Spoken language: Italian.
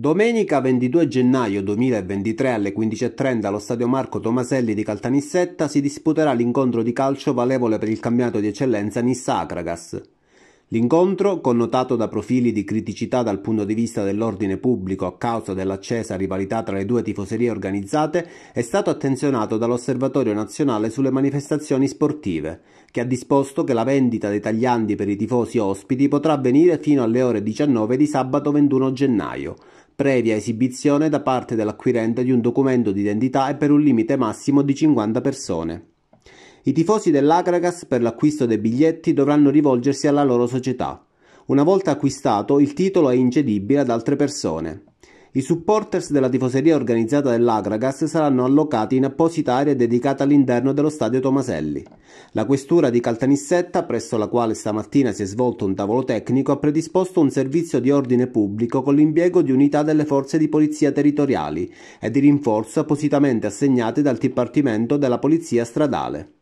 Domenica 22 gennaio 2023 alle 15.30 allo stadio Marco Tomaselli di Caltanissetta si disputerà l'incontro di calcio valevole per il cambiato di eccellenza Nissacragas. L'incontro, connotato da profili di criticità dal punto di vista dell'ordine pubblico a causa dell'accesa rivalità tra le due tifoserie organizzate, è stato attenzionato dall'Osservatorio nazionale sulle manifestazioni sportive, che ha disposto che la vendita dei tagliandi per i tifosi ospiti potrà avvenire fino alle ore 19 di sabato 21 gennaio previa esibizione da parte dell'acquirente di un documento d'identità e per un limite massimo di 50 persone. I tifosi dell'Acragas per l'acquisto dei biglietti dovranno rivolgersi alla loro società. Una volta acquistato, il titolo è incedibile ad altre persone. I supporters della tifoseria organizzata dell'Agragas saranno allocati in apposita area dedicata all'interno dello stadio Tomaselli. La questura di Caltanissetta, presso la quale stamattina si è svolto un tavolo tecnico, ha predisposto un servizio di ordine pubblico con l'impiego di unità delle forze di polizia territoriali e di rinforzo appositamente assegnate dal Dipartimento della Polizia Stradale.